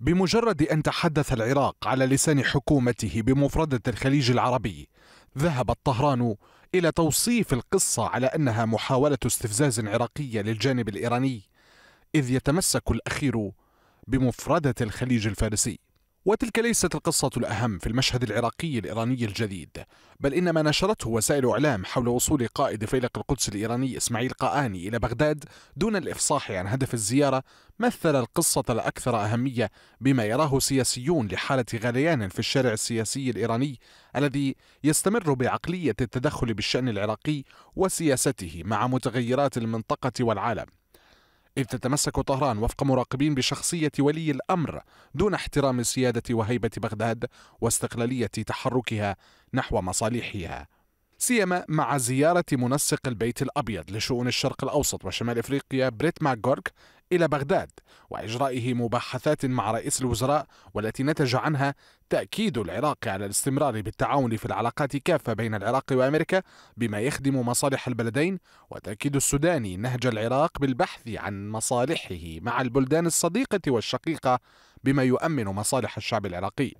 بمجرد أن تحدث العراق على لسان حكومته بمفردة الخليج العربي ذهبت طهران إلى توصيف القصة على أنها محاولة استفزاز عراقية للجانب الإيراني إذ يتمسك الأخير بمفردة الخليج الفارسي وتلك ليست القصة الأهم في المشهد العراقي الإيراني الجديد بل إن ما نشرته وسائل إعلام حول وصول قائد فيلق القدس الإيراني إسماعيل قآني إلى بغداد دون الإفصاح عن هدف الزيارة مثل القصة الأكثر أهمية بما يراه سياسيون لحالة غليان في الشارع السياسي الإيراني الذي يستمر بعقلية التدخل بالشأن العراقي وسياسته مع متغيرات المنطقة والعالم إذ تتمسك طهران وفق مراقبين بشخصية ولي الأمر دون احترام السيادة وهيبة بغداد واستقلالية تحركها نحو مصالحها سيما مع زيارة منسق البيت الأبيض لشؤون الشرق الأوسط وشمال إفريقيا بريت ماكغورك إلى بغداد وإجرائه مباحثات مع رئيس الوزراء والتي نتج عنها تأكيد العراق على الاستمرار بالتعاون في العلاقات كافة بين العراق وأمريكا بما يخدم مصالح البلدين وتأكيد السوداني نهج العراق بالبحث عن مصالحه مع البلدان الصديقة والشقيقة بما يؤمن مصالح الشعب العراقي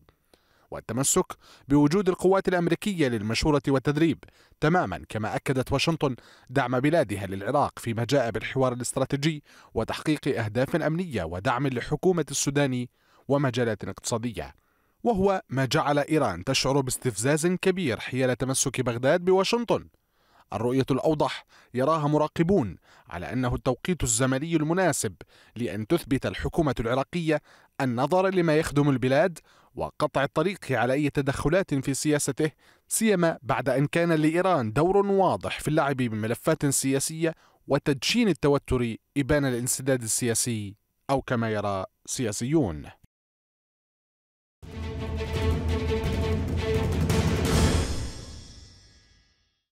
والتمسك بوجود القوات الامريكيه للمشوره والتدريب تماما كما اكدت واشنطن دعم بلادها للعراق فيما جاء بالحوار الاستراتيجي وتحقيق اهداف امنيه ودعم لحكومه السودان ومجالات اقتصاديه وهو ما جعل ايران تشعر باستفزاز كبير حيال تمسك بغداد بواشنطن الرؤية الأوضح يراها مراقبون على أنه التوقيت الزمني المناسب لأن تثبت الحكومة العراقية النظر لما يخدم البلاد وقطع الطريق على أي تدخلات في سياسته سيما بعد أن كان لإيران دور واضح في اللعب بملفات سياسية وتدشين التوتر إبان الانسداد السياسي أو كما يرى سياسيون